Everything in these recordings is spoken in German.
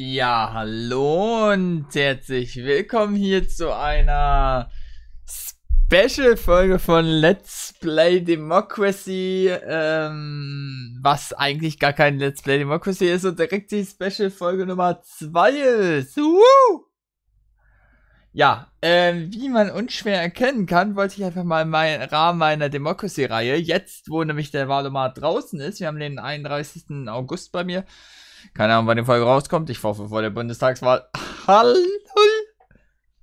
Ja, hallo und herzlich willkommen hier zu einer Special-Folge von Let's Play Democracy, ähm, was eigentlich gar kein Let's Play Democracy ist und direkt die Special-Folge Nummer 2 ist. Woo! Ja, ähm, wie man unschwer erkennen kann, wollte ich einfach mal im mein, Rahmen meiner Democracy-Reihe, jetzt wo nämlich der Wahlomat draußen ist, wir haben den 31. August bei mir, keine Ahnung, wann die Folge rauskommt. Ich hoffe vor der Bundestagswahl. Hallo.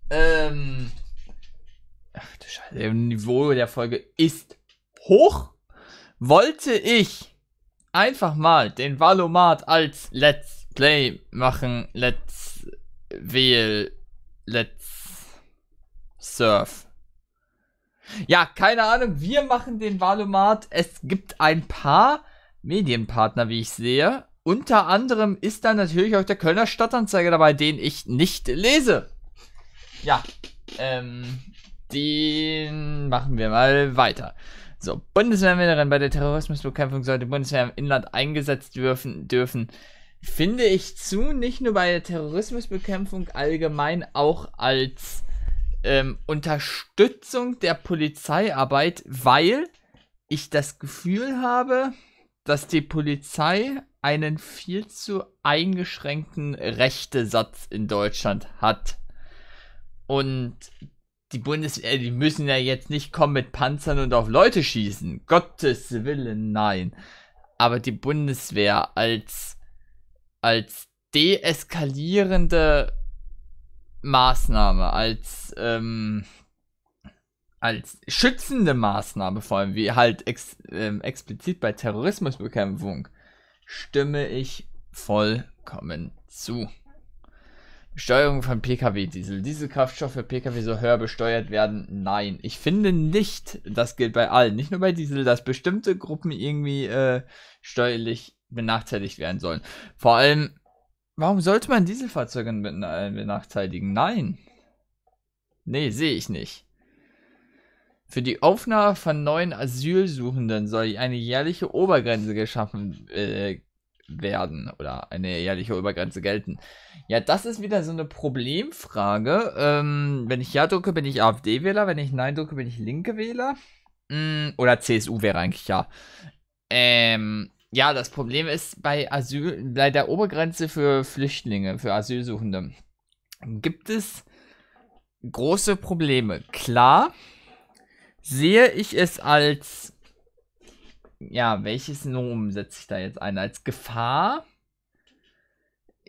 Ähm. Ach du Scheiße, das Niveau der Folge ist hoch. Wollte ich einfach mal den Valomat als Let's Play machen, Let's Wähl, Let's Surf. Ja, keine Ahnung, wir machen den Valomat. Es gibt ein paar Medienpartner, wie ich sehe unter anderem ist da natürlich auch der Kölner Stadtanzeiger dabei, den ich nicht lese. Ja, ähm, den machen wir mal weiter. So, Bundeswehrmännerin bei der Terrorismusbekämpfung sollte Bundeswehr im Inland eingesetzt dürfen, dürfen. Finde ich zu, nicht nur bei der Terrorismusbekämpfung allgemein, auch als ähm, Unterstützung der Polizeiarbeit, weil ich das Gefühl habe, dass die Polizei einen viel zu eingeschränkten Rechtesatz in Deutschland hat. Und die Bundeswehr, äh, die müssen ja jetzt nicht kommen mit Panzern und auf Leute schießen. Gottes Willen, nein. Aber die Bundeswehr als, als deeskalierende Maßnahme, als ähm, als schützende Maßnahme, vor allem wie halt ex, ähm, explizit bei Terrorismusbekämpfung, stimme ich vollkommen zu. Besteuerung von Pkw-Diesel. Dieselkraftstoff für Pkw soll höher besteuert werden? Nein. Ich finde nicht, das gilt bei allen, nicht nur bei Diesel, dass bestimmte Gruppen irgendwie äh, steuerlich benachteiligt werden sollen. Vor allem, warum sollte man Dieselfahrzeuge äh, benachteiligen? Nein. Nee, sehe ich nicht. Für die Aufnahme von neuen Asylsuchenden soll eine jährliche Obergrenze geschaffen äh, werden oder eine jährliche Obergrenze gelten. Ja, das ist wieder so eine Problemfrage. Ähm, wenn ich Ja drücke, bin ich AfD-Wähler. Wenn ich Nein drücke, bin ich linke Wähler. Mm, oder CSU wäre eigentlich ja. Ähm, ja, das Problem ist bei Asyl, bei der Obergrenze für Flüchtlinge, für Asylsuchende, gibt es große Probleme. Klar, sehe ich es als. Ja, welches Nomen setze ich da jetzt ein? Als Gefahr?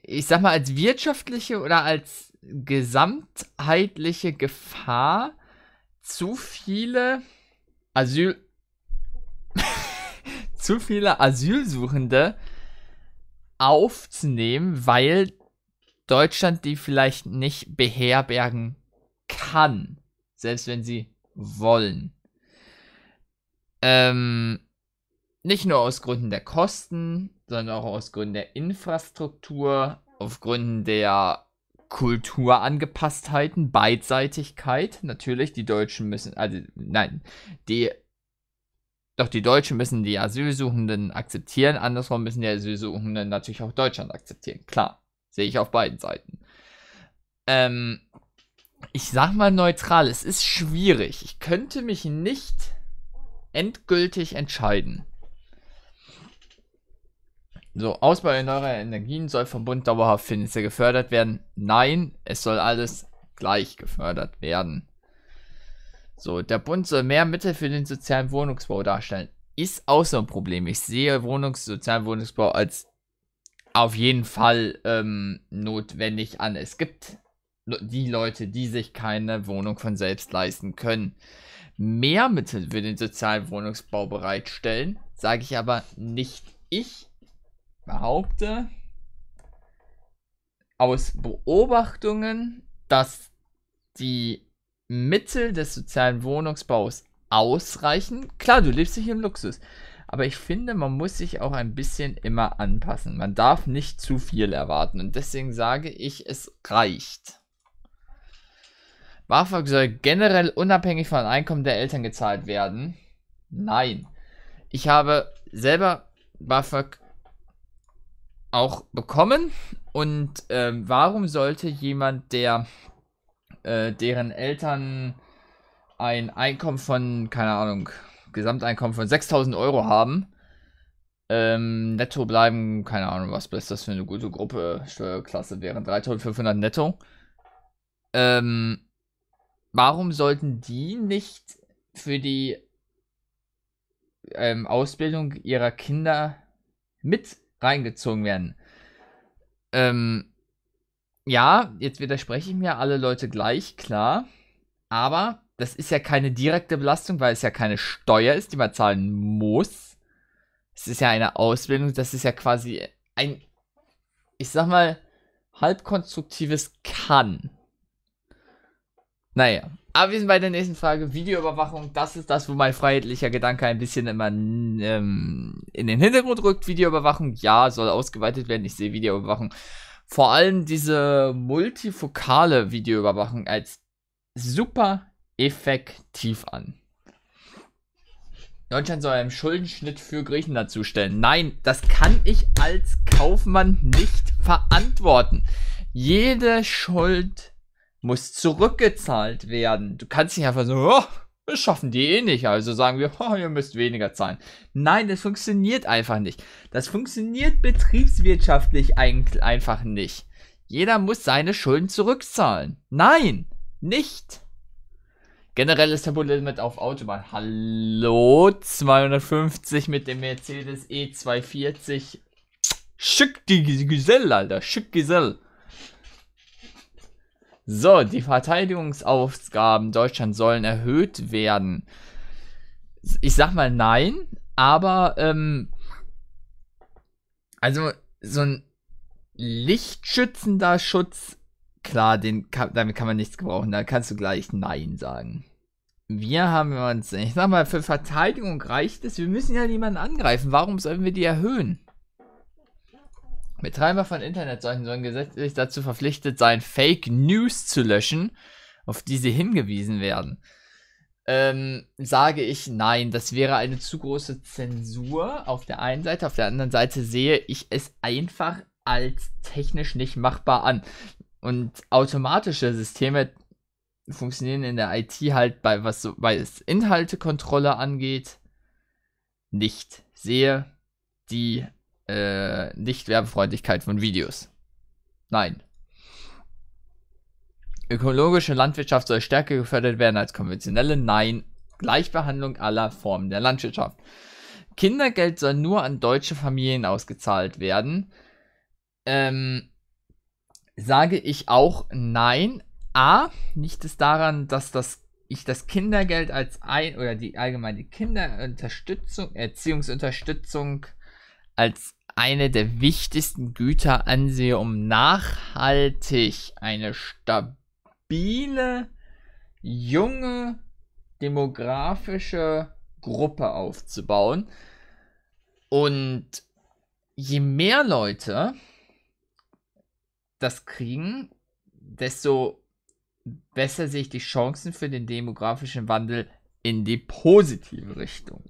Ich sag mal, als wirtschaftliche oder als gesamtheitliche Gefahr zu viele Asyl. zu viele Asylsuchende aufzunehmen, weil Deutschland die vielleicht nicht beherbergen kann. Selbst wenn sie wollen. Ähm, nicht nur aus Gründen der Kosten, sondern auch aus Gründen der Infrastruktur, auf Gründen der Kulturangepasstheiten, Beidseitigkeit. Natürlich, die Deutschen müssen, also nein, die, doch die Deutschen müssen die Asylsuchenden akzeptieren, andersrum müssen die Asylsuchenden natürlich auch Deutschland akzeptieren. Klar, sehe ich auf beiden Seiten. Ähm, ich sag mal neutral, es ist schwierig. Ich könnte mich nicht endgültig entscheiden. So, Ausbau erneuerbarer Energien soll vom Bund dauerhaft finanziell gefördert werden. Nein, es soll alles gleich gefördert werden. So, der Bund soll mehr Mittel für den sozialen Wohnungsbau darstellen. Ist auch so ein Problem. Ich sehe Wohnungs-, sozialen Wohnungsbau als auf jeden Fall ähm, notwendig an. Es gibt die Leute, die sich keine Wohnung von selbst leisten können. Mehr Mittel für den sozialen Wohnungsbau bereitstellen, sage ich aber nicht ich. Behaupte aus Beobachtungen, dass die Mittel des sozialen Wohnungsbaus ausreichen. Klar, du lebst nicht im Luxus. Aber ich finde, man muss sich auch ein bisschen immer anpassen. Man darf nicht zu viel erwarten. Und deswegen sage ich, es reicht. BAföG soll generell unabhängig von Einkommen der Eltern gezahlt werden? Nein. Ich habe selber BAföG auch bekommen. Und ähm, warum sollte jemand, der äh, deren Eltern ein Einkommen von, keine Ahnung, Gesamteinkommen von 6000 Euro haben, ähm, netto bleiben, keine Ahnung, was ist das für eine gute Gruppe, Steuerklasse wären 3500 netto. Ähm, warum sollten die nicht für die ähm, Ausbildung ihrer Kinder mit reingezogen werden? Ähm, ja, jetzt widerspreche ich mir alle Leute gleich, klar. Aber das ist ja keine direkte Belastung, weil es ja keine Steuer ist, die man zahlen muss. Es ist ja eine Ausbildung, das ist ja quasi ein, ich sag mal, halbkonstruktives Kann. Naja. Aber wir sind bei der nächsten Frage. Videoüberwachung, das ist das, wo mein freiheitlicher Gedanke ein bisschen immer ähm, in den Hintergrund rückt. Videoüberwachung, ja, soll ausgeweitet werden. Ich sehe Videoüberwachung. Vor allem diese multifokale Videoüberwachung als super effektiv an. Deutschland soll einen Schuldenschnitt für Griechenland zustellen. Nein, das kann ich als Kaufmann nicht verantworten. Jede Schuld muss zurückgezahlt werden. Du kannst nicht einfach so, oh, das schaffen die eh nicht, also sagen wir, oh, ihr müsst weniger zahlen. Nein, das funktioniert einfach nicht. Das funktioniert betriebswirtschaftlich einfach nicht. Jeder muss seine Schulden zurückzahlen. Nein, nicht. Generelles Tempolimit auf Autobahn. Hallo, 250 mit dem Mercedes E240. Schick die Geselle, Alter. Schick Geselle. So, die Verteidigungsaufgaben Deutschlands sollen erhöht werden. Ich sag mal nein, aber ähm, also so ein lichtschützender Schutz, klar, den kann, damit kann man nichts gebrauchen. Da kannst du gleich nein sagen. Wir haben uns, ich sag mal, für Verteidigung reicht es. Wir müssen ja niemanden angreifen. Warum sollen wir die erhöhen? Betreiber von Internetseiten sollen gesetzlich dazu verpflichtet sein, Fake News zu löschen, auf die sie hingewiesen werden. Ähm, sage ich nein, das wäre eine zu große Zensur auf der einen Seite, auf der anderen Seite sehe ich es einfach als technisch nicht machbar an. Und automatische Systeme funktionieren in der IT halt bei was so, es Inhaltekontrolle angeht, nicht. Sehe die äh, Nicht-Werbefreundlichkeit von Videos. Nein. Ökologische Landwirtschaft soll stärker gefördert werden als konventionelle. Nein. Gleichbehandlung aller Formen der Landwirtschaft. Kindergeld soll nur an deutsche Familien ausgezahlt werden. Ähm, sage ich auch nein. A, liegt es daran, dass das, ich das Kindergeld als ein oder die allgemeine Kinderunterstützung, Erziehungsunterstützung als eine der wichtigsten Güter ansehe, um nachhaltig eine stabile, junge, demografische Gruppe aufzubauen. Und je mehr Leute das kriegen, desto besser sehe ich die Chancen für den demografischen Wandel in die positive Richtung.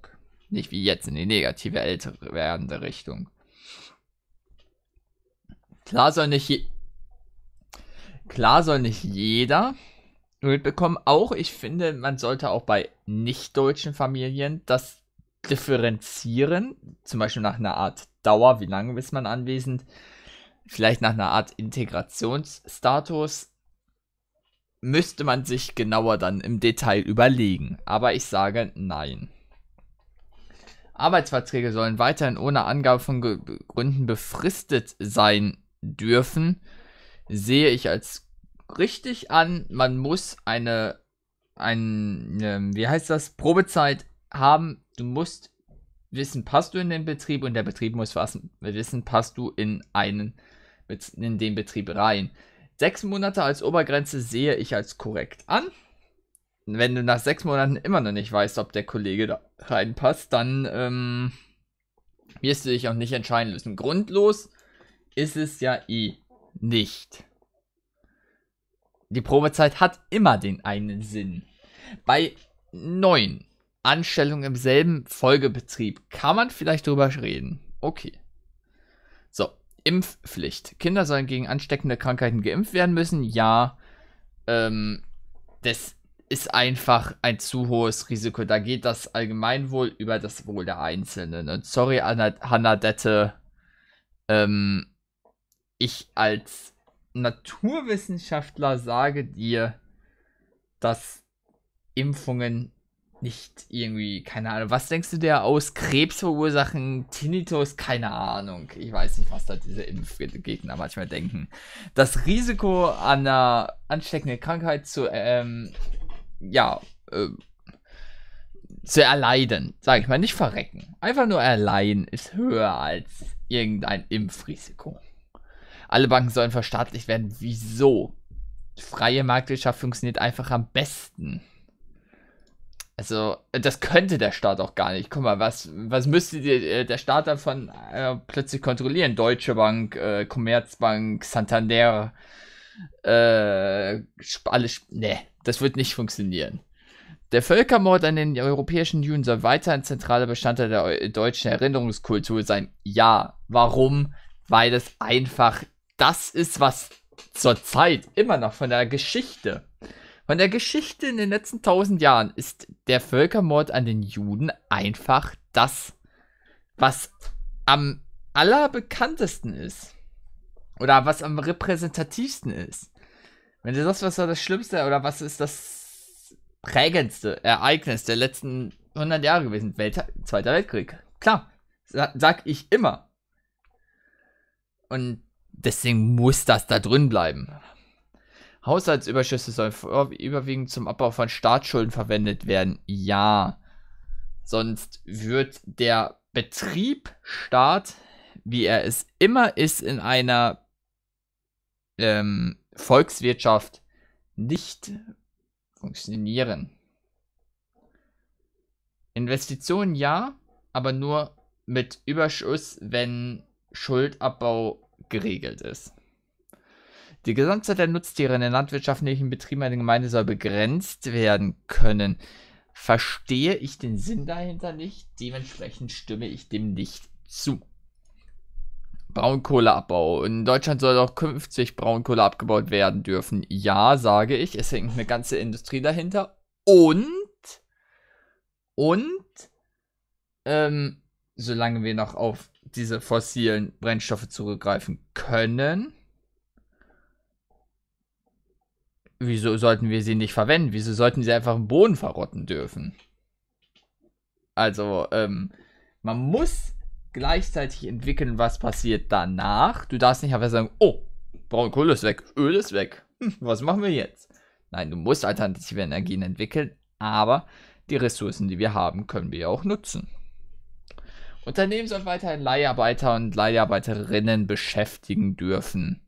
Nicht wie jetzt in die negative, ältere werdende Richtung. Klar soll nicht, klar soll nicht jeder mitbekommen. Auch ich finde, man sollte auch bei nicht-deutschen Familien das differenzieren. Zum Beispiel nach einer Art Dauer, wie lange ist man anwesend. Vielleicht nach einer Art Integrationsstatus. Müsste man sich genauer dann im Detail überlegen. Aber ich sage nein. Arbeitsverträge sollen weiterhin ohne Angabe von Ge Gründen befristet sein dürfen, sehe ich als richtig an. Man muss eine, eine ähm, wie heißt das, Probezeit haben. Du musst wissen, passt du in den Betrieb und der Betrieb muss wissen, passt du in einen, in den Betrieb rein. Sechs Monate als Obergrenze sehe ich als korrekt an wenn du nach sechs Monaten immer noch nicht weißt, ob der Kollege da reinpasst, dann ähm, wirst du dich auch nicht entscheiden müssen. Grundlos ist es ja eh nicht. Die Probezeit hat immer den einen Sinn. Bei neun Anstellungen im selben Folgebetrieb kann man vielleicht drüber reden. Okay. So, Impfpflicht. Kinder sollen gegen ansteckende Krankheiten geimpft werden müssen. Ja. Ähm, das ist einfach ein zu hohes Risiko. Da geht das Allgemeinwohl über das Wohl der Einzelnen. Und sorry, Hanadette, ähm, ich als Naturwissenschaftler sage dir, dass Impfungen nicht irgendwie, keine Ahnung, was denkst du dir aus Krebs verursachen, Tinnitus, keine Ahnung. Ich weiß nicht, was da diese Impfgegner manchmal denken. Das Risiko einer ansteckenden Krankheit zu ähm, ja, äh, zu erleiden, sage ich mal, nicht verrecken. Einfach nur erleiden ist höher als irgendein Impfrisiko. Alle Banken sollen verstaatlicht werden. Wieso? freie Marktwirtschaft funktioniert einfach am besten. Also, das könnte der Staat auch gar nicht. Guck mal, was, was müsste die, äh, der Staat davon äh, plötzlich kontrollieren? Deutsche Bank, äh, Commerzbank, Santander, äh, alles, ne, das wird nicht funktionieren. Der Völkermord an den europäischen Juden soll weiter ein zentraler Bestandteil der deutschen Erinnerungskultur sein. Ja, warum? Weil das einfach das ist, was zurzeit immer noch von der Geschichte, von der Geschichte in den letzten tausend Jahren ist der Völkermord an den Juden einfach das, was am allerbekanntesten ist. Oder was am repräsentativsten ist. Wenn du sagst, was war das Schlimmste oder was ist das prägendste Ereignis der letzten 100 Jahre gewesen? Welt Zweiter Weltkrieg. Klar, sag ich immer. Und deswegen muss das da drin bleiben. Haushaltsüberschüsse sollen überwiegend zum Abbau von Staatsschulden verwendet werden. Ja. Sonst wird der Betriebsstaat, wie er es immer ist, in einer ähm, Volkswirtschaft nicht funktionieren. Investitionen ja, aber nur mit Überschuss, wenn Schuldabbau geregelt ist. Die Gesamtzahl der Nutztiere in den landwirtschaftlichen Betrieben einer Gemeinde soll begrenzt werden können. Verstehe ich den Sinn dahinter nicht, dementsprechend stimme ich dem nicht zu. Braunkohleabbau. In Deutschland soll doch künftig Braunkohle abgebaut werden dürfen. Ja, sage ich. Es hängt eine ganze Industrie dahinter. Und, und, ähm, solange wir noch auf diese fossilen Brennstoffe zurückgreifen können, wieso sollten wir sie nicht verwenden? Wieso sollten sie einfach im Boden verrotten dürfen? Also, ähm, man muss gleichzeitig entwickeln, was passiert danach. Du darfst nicht einfach sagen, oh, Braunkohle ist weg, Öl ist weg. Hm, was machen wir jetzt? Nein, du musst alternative Energien entwickeln, aber die Ressourcen, die wir haben, können wir ja auch nutzen. Unternehmen sollen weiterhin Leiharbeiter und Leiharbeiterinnen beschäftigen dürfen.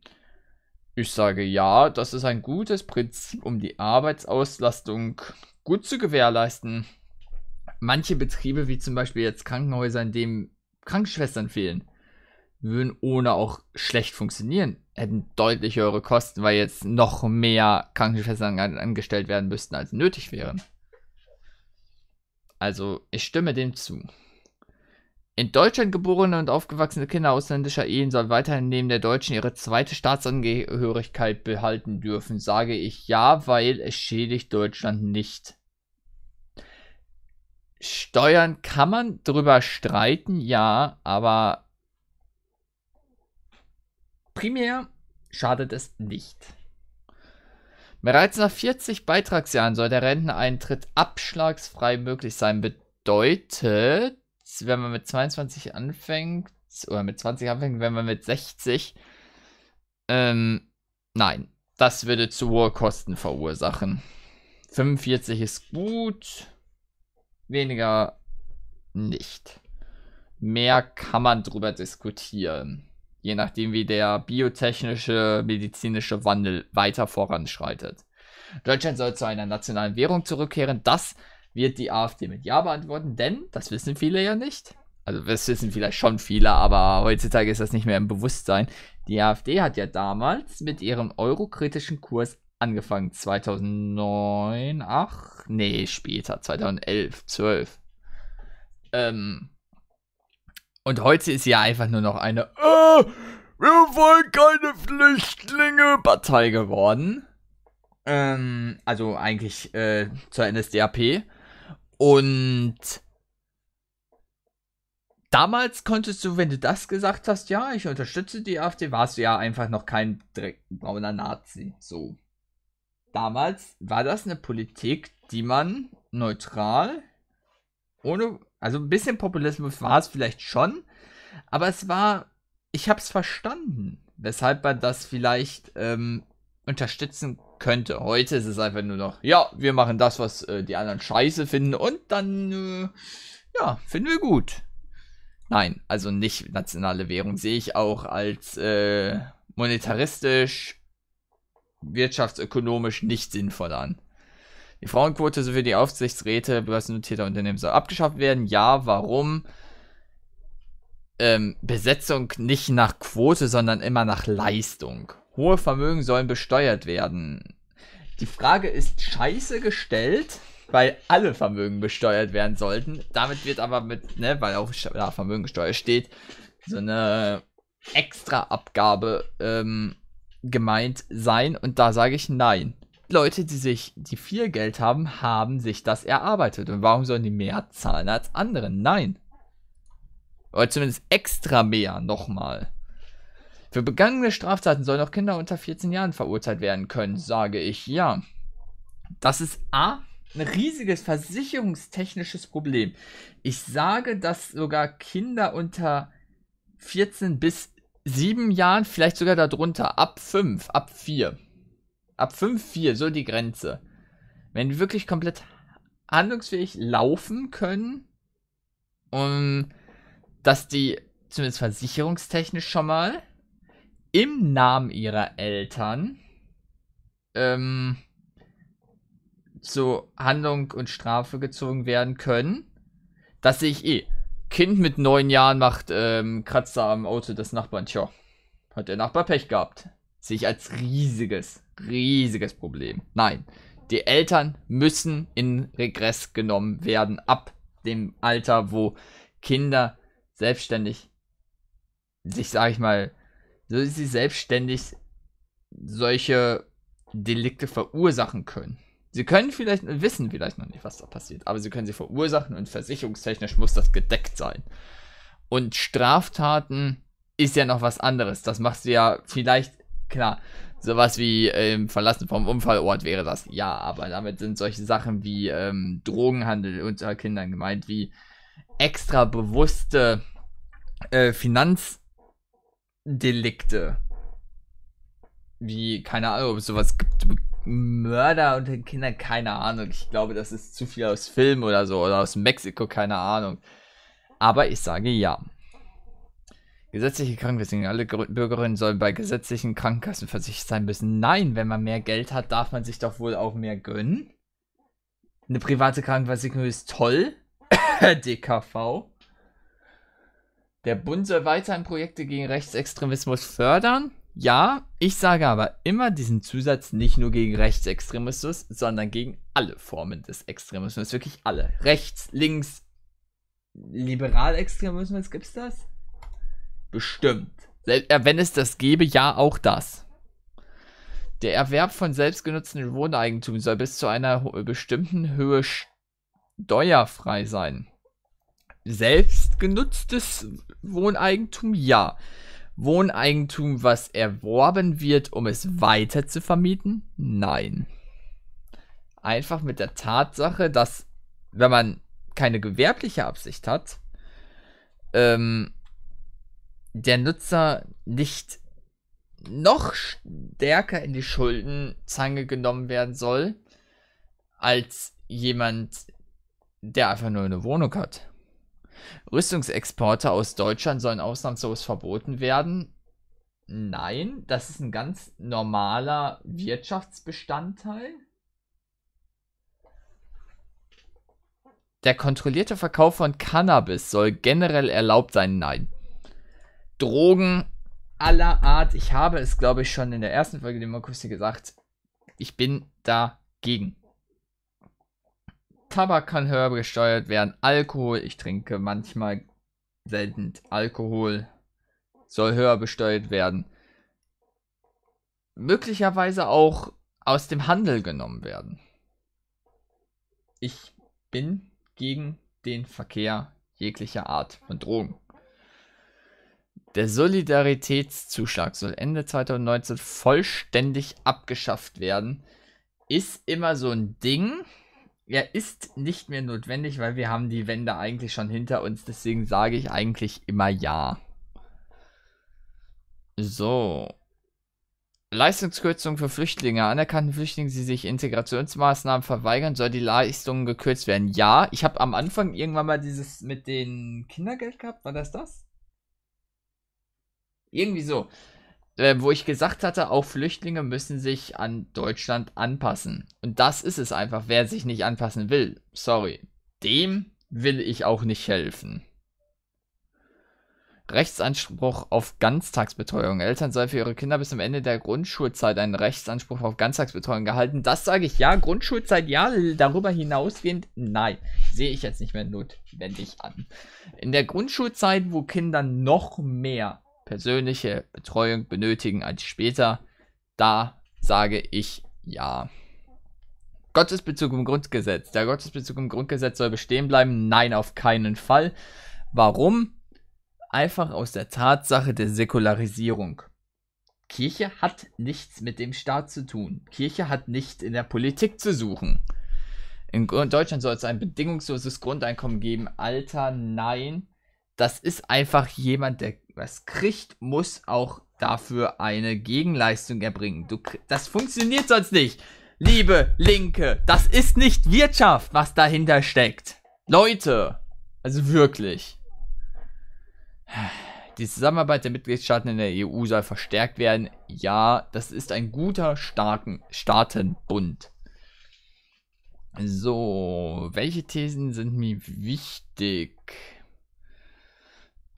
Ich sage ja, das ist ein gutes Prinzip, um die Arbeitsauslastung gut zu gewährleisten. Manche Betriebe, wie zum Beispiel jetzt Krankenhäuser, in denen Krankenschwestern fehlen. würden ohne auch schlecht funktionieren. Hätten deutlich höhere Kosten, weil jetzt noch mehr Krankenschwestern angestellt werden müssten, als nötig wären. Also, ich stimme dem zu. In Deutschland geborene und aufgewachsene Kinder ausländischer Ehen sollen weiterhin neben der deutschen ihre zweite Staatsangehörigkeit behalten dürfen, sage ich ja, weil es schädigt Deutschland nicht. Steuern kann man drüber streiten, ja, aber primär schadet es nicht. Bereits nach 40 Beitragsjahren soll der Renteneintritt abschlagsfrei möglich sein. Bedeutet, wenn man mit 22 anfängt, oder mit 20 anfängt, wenn man mit 60, ähm, nein, das würde zu hohe Kosten verursachen. 45 ist gut, weniger nicht. Mehr kann man darüber diskutieren. Je nachdem, wie der biotechnische, medizinische Wandel weiter voranschreitet. Deutschland soll zu einer nationalen Währung zurückkehren. Das wird die AfD mit Ja beantworten, denn das wissen viele ja nicht. Also das wissen vielleicht schon viele, aber heutzutage ist das nicht mehr im Bewusstsein. Die AfD hat ja damals mit ihrem eurokritischen Kurs angefangen 2009, 8, nee, später, 2011, 12. Ähm, und heute ist ja einfach nur noch eine, oh, wir wollen keine Flüchtlinge-Partei geworden. Ähm, also eigentlich äh, zur NSDAP. Und damals konntest du, wenn du das gesagt hast, ja, ich unterstütze die AfD, warst du ja einfach noch kein direkt brauner Nazi. So damals war das eine Politik, die man neutral, ohne, also ein bisschen Populismus war es vielleicht schon, aber es war, ich habe es verstanden, weshalb man das vielleicht ähm, unterstützen könnte. Heute ist es einfach nur noch, ja, wir machen das, was äh, die anderen scheiße finden und dann, äh, ja, finden wir gut. Nein, also nicht nationale Währung sehe ich auch als äh, monetaristisch wirtschaftsökonomisch nicht sinnvoll an. Die Frauenquote sowie die Aufsichtsräte börsennotierter Unternehmen soll abgeschafft werden. Ja, warum? Ähm, Besetzung nicht nach Quote, sondern immer nach Leistung. Hohe Vermögen sollen besteuert werden. Die Frage ist scheiße gestellt, weil alle Vermögen besteuert werden sollten. Damit wird aber mit, ne, weil auch da Vermögensteuer steht, so eine extra Abgabe ähm, gemeint sein und da sage ich nein. Leute, die sich, die viel Geld haben, haben sich das erarbeitet. Und warum sollen die mehr zahlen als andere? Nein. Oder zumindest extra mehr nochmal. Für begangene Straftaten sollen auch Kinder unter 14 Jahren verurteilt werden können, sage ich ja. Das ist A, ein riesiges versicherungstechnisches Problem. Ich sage, dass sogar Kinder unter 14 bis sieben Jahren, vielleicht sogar darunter, ab fünf, ab vier. Ab fünf, vier, so die Grenze. Wenn die wirklich komplett handlungsfähig laufen können und dass die zumindest versicherungstechnisch schon mal im Namen ihrer Eltern ähm, zu Handlung und Strafe gezogen werden können, das sehe ich eh. Kind mit neun Jahren macht ähm, Kratzer am Auto des Nachbarn. Tja, hat der Nachbar Pech gehabt. Sehe ich als riesiges, riesiges Problem. Nein, die Eltern müssen in Regress genommen werden ab dem Alter, wo Kinder selbstständig sich, sage ich mal, sie selbstständig solche Delikte verursachen können. Sie können vielleicht, wissen vielleicht noch nicht, was da passiert, aber sie können sie verursachen und versicherungstechnisch muss das gedeckt sein. Und Straftaten ist ja noch was anderes. Das machst du ja vielleicht, klar, sowas wie ähm, Verlassen vom Unfallort wäre das. Ja, aber damit sind solche Sachen wie ähm, Drogenhandel unter Kindern gemeint, wie extra bewusste äh, Finanzdelikte. Wie, keine Ahnung, ob es sowas gibt Mörder und den Kindern, keine Ahnung. Ich glaube, das ist zu viel aus Filmen oder so oder aus Mexiko, keine Ahnung. Aber ich sage ja. Gesetzliche Krankenversicherung. Alle Bürgerinnen sollen bei gesetzlichen Krankenkassen versichert sein müssen. Nein, wenn man mehr Geld hat, darf man sich doch wohl auch mehr gönnen. Eine private Krankenversicherung ist toll. DKV. Der Bund soll weiterhin Projekte gegen Rechtsextremismus fördern. Ja, ich sage aber immer diesen Zusatz nicht nur gegen Rechtsextremismus, sondern gegen alle Formen des Extremismus, wirklich alle. Rechts, links, Liberalextremismus, gibt's das? Bestimmt. Wenn es das gäbe, ja auch das. Der Erwerb von selbstgenutzten Wohneigentum soll bis zu einer bestimmten Höhe steuerfrei sein. Selbstgenutztes Wohneigentum, ja. Wohneigentum, was erworben wird, um es weiter zu vermieten? Nein. Einfach mit der Tatsache, dass wenn man keine gewerbliche Absicht hat, ähm, der Nutzer nicht noch stärker in die Schuldenzange genommen werden soll, als jemand, der einfach nur eine Wohnung hat. Rüstungsexporte aus Deutschland sollen ausnahmslos verboten werden. Nein, das ist ein ganz normaler Wirtschaftsbestandteil. Der kontrollierte Verkauf von Cannabis soll generell erlaubt sein. Nein. Drogen aller Art. Ich habe es, glaube ich, schon in der ersten Folge der Demokratie gesagt. Ich bin dagegen. Tabak kann Herbe gesteuert werden. Alkohol, ich trinke manchmal selten Alkohol, soll höher besteuert werden. Möglicherweise auch aus dem Handel genommen werden. Ich bin gegen den Verkehr jeglicher Art von Drogen. Der Solidaritätszuschlag soll Ende 2019 vollständig abgeschafft werden. Ist immer so ein Ding er ist nicht mehr notwendig, weil wir haben die Wände eigentlich schon hinter uns. Deswegen sage ich eigentlich immer ja. So. Leistungskürzung für Flüchtlinge. Anerkannten Flüchtlinge, die sich Integrationsmaßnahmen verweigern, soll die Leistungen gekürzt werden. Ja, ich habe am Anfang irgendwann mal dieses mit dem Kindergeld gehabt. War das das? Irgendwie so äh, wo ich gesagt hatte, auch Flüchtlinge müssen sich an Deutschland anpassen. Und das ist es einfach, wer sich nicht anpassen will. Sorry, dem will ich auch nicht helfen. Rechtsanspruch auf Ganztagsbetreuung. Eltern sollen für ihre Kinder bis zum Ende der Grundschulzeit einen Rechtsanspruch auf Ganztagsbetreuung gehalten. Das sage ich ja, Grundschulzeit ja, darüber hinausgehend nein. Sehe ich jetzt nicht mehr notwendig an. In der Grundschulzeit, wo Kinder noch mehr persönliche Betreuung benötigen als später? Da sage ich ja. Gottesbezug im Grundgesetz. Der Gottesbezug im Grundgesetz soll bestehen bleiben? Nein, auf keinen Fall. Warum? Einfach aus der Tatsache der Säkularisierung. Kirche hat nichts mit dem Staat zu tun. Kirche hat nichts in der Politik zu suchen. In Deutschland soll es ein bedingungsloses Grundeinkommen geben. Alter, nein. Das ist einfach jemand, der was kriegt, muss auch dafür eine Gegenleistung erbringen. Du, das funktioniert sonst nicht. Liebe Linke, das ist nicht Wirtschaft, was dahinter steckt. Leute, also wirklich. Die Zusammenarbeit der Mitgliedstaaten in der EU soll verstärkt werden. Ja, das ist ein guter starken Staatenbund. So, welche Thesen sind mir wichtig?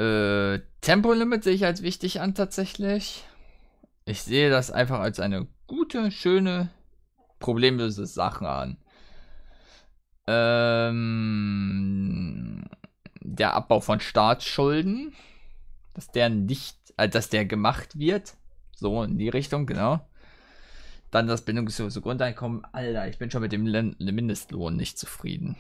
Äh, Tempolimit sehe ich als wichtig an tatsächlich. Ich sehe das einfach als eine gute, schöne, problemlose Sache an. Ähm, der Abbau von Staatsschulden, dass der nicht, äh, dass der gemacht wird. So in die Richtung, genau. Dann das bindungslose Grundeinkommen. Alter, ich bin schon mit dem Mindestlohn nicht zufrieden.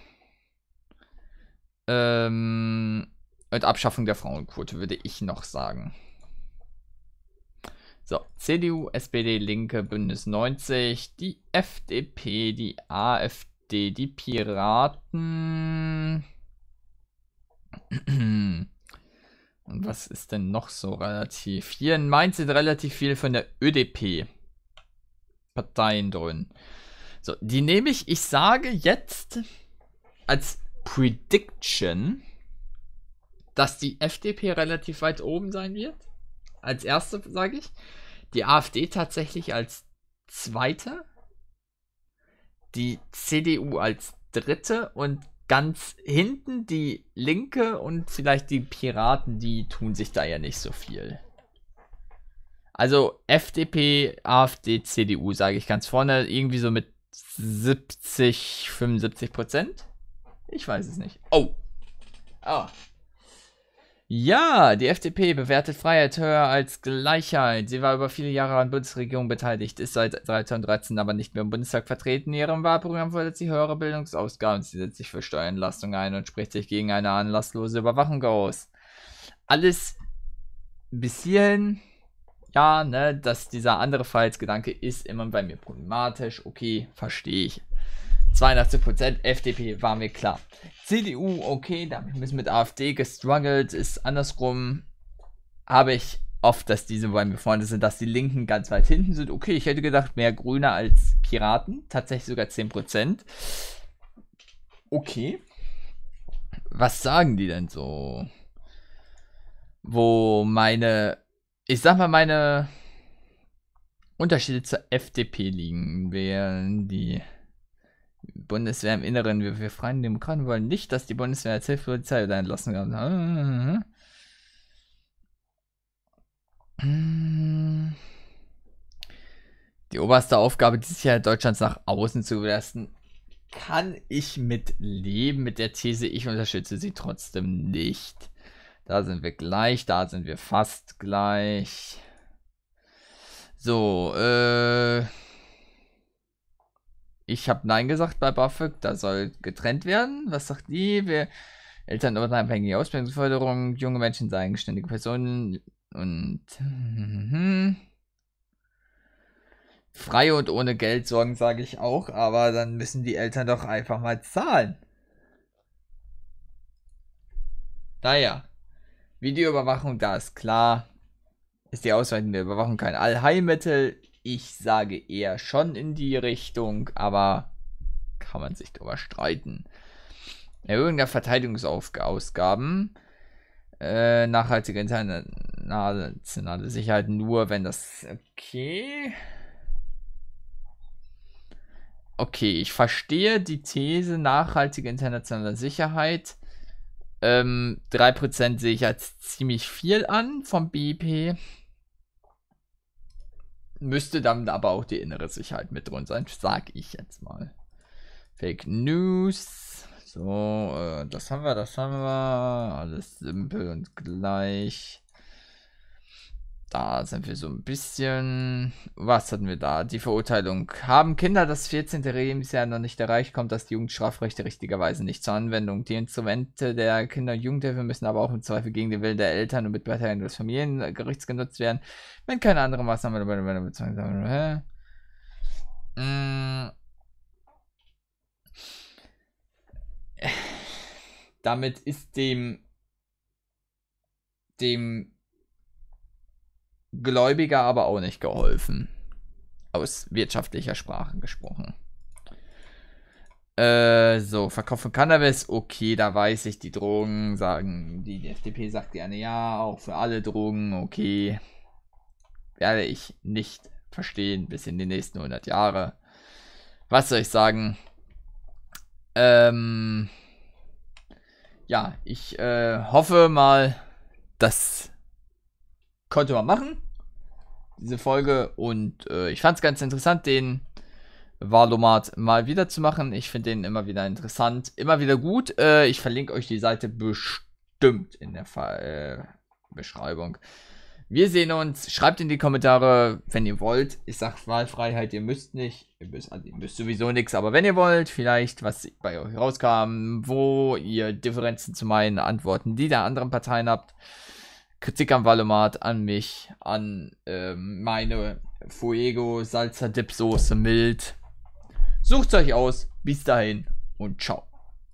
Ähm, mit Abschaffung der Frauenquote, würde ich noch sagen. So, CDU, SPD, Linke, Bündnis 90, die FDP, die AfD, die Piraten. Und was ist denn noch so relativ? Hier in Mainz sind relativ viele von der ÖDP. Parteien drin. So, die nehme ich, ich sage jetzt als Prediction dass die FDP relativ weit oben sein wird. Als erste, sage ich. Die AfD tatsächlich als zweite. Die CDU als dritte und ganz hinten die Linke und vielleicht die Piraten, die tun sich da ja nicht so viel. Also FDP, AfD, CDU, sage ich ganz vorne, irgendwie so mit 70, 75 Prozent. Ich weiß es nicht. Oh. Oh, ja, die FDP bewertet Freiheit höher als Gleichheit. Sie war über viele Jahre an Bundesregierung beteiligt, ist seit 2013 aber nicht mehr im Bundestag vertreten. In ihrem Wahlprogramm fordert sie höhere Bildungsausgaben. Sie setzt sich für Steuerentlastung ein und spricht sich gegen eine anlasslose Überwachung aus. Alles bis hierhin, ja, ne, dass dieser andere Fallsgedanke ist immer bei mir problematisch. Okay, verstehe ich. 82% FDP war mir klar. CDU, okay, da habe ich ein bisschen mit AfD gestruggelt, ist andersrum. Habe ich oft, dass diese beiden befreundet sind, dass die Linken ganz weit hinten sind. Okay, ich hätte gedacht, mehr Grüne als Piraten, tatsächlich sogar 10%. Okay. Was sagen die denn so? Wo meine, ich sag mal, meine Unterschiede zur FDP liegen, wären die. Bundeswehr im Inneren. Wir, wir Freien Demokraten wollen nicht, dass die Bundeswehr als Hilfspolizei wieder entlassen wird. Die oberste Aufgabe, die Sicherheit Deutschlands nach außen zu gewährleisten, kann ich mit leben, mit der These, ich unterstütze sie trotzdem nicht. Da sind wir gleich, da sind wir fast gleich. So, äh. Ich habe Nein gesagt bei BAföG, da soll getrennt werden. Was sagt die? Wir unabhängige Ausbildungsförderung, junge Menschen seien geständige Personen und hm, frei und ohne Geld sorgen, sage ich auch, aber dann müssen die Eltern doch einfach mal zahlen. Naja, Videoüberwachung, da ist klar, ist die ausweitende Überwachung kein Allheilmittel, ich sage eher schon in die Richtung, aber kann man sich darüber streiten. Erhöhung der Verteidigungsausgaben. Äh, nachhaltige internationale Sicherheit nur, wenn das. Okay. Okay, ich verstehe die These nachhaltige internationale Sicherheit. Ähm, 3% sehe ich als ziemlich viel an vom BIP müsste dann aber auch die innere Sicherheit mit drin sein, sag ich jetzt mal. Fake News. So, äh, das haben wir, das haben wir. Alles simpel und gleich. Da sind wir so ein bisschen. Was hatten wir da? Die Verurteilung. Haben Kinder das 14. Lebensjahr noch nicht erreicht, kommt das Jugendstrafrecht richtigerweise nicht zur Anwendung. Die Instrumente der Kinder- und Jugendhilfe müssen aber auch im Zweifel gegen den Willen der Eltern und Mitbeteiligung des Familiengerichts genutzt werden, wenn keine andere Maßnahme. Hä? Mmh. Damit ist dem dem Gläubiger aber auch nicht geholfen. Aus wirtschaftlicher Sprache gesprochen. Äh, so, Verkauf von Cannabis, okay, da weiß ich, die Drogen sagen, die, die FDP sagt gerne ja, auch für alle Drogen, okay. Werde ich nicht verstehen bis in die nächsten 100 Jahre. Was soll ich sagen? Ähm, ja, ich äh, hoffe mal, dass konnte man machen, diese Folge. Und äh, ich fand es ganz interessant, den Valomat mal wieder zu machen. Ich finde den immer wieder interessant, immer wieder gut. Äh, ich verlinke euch die Seite bestimmt in der Fa äh, Beschreibung. Wir sehen uns. Schreibt in die Kommentare, wenn ihr wollt. Ich sag Wahlfreiheit, ihr müsst nicht. Ihr müsst, also ihr müsst sowieso nichts, aber wenn ihr wollt, vielleicht, was bei euch rauskam, wo ihr Differenzen zu meinen Antworten, die der anderen Parteien habt. Kritik am Wallemat, an mich, an ähm, meine Fuego Salsa Dip Soße mild. Sucht euch aus. Bis dahin und ciao.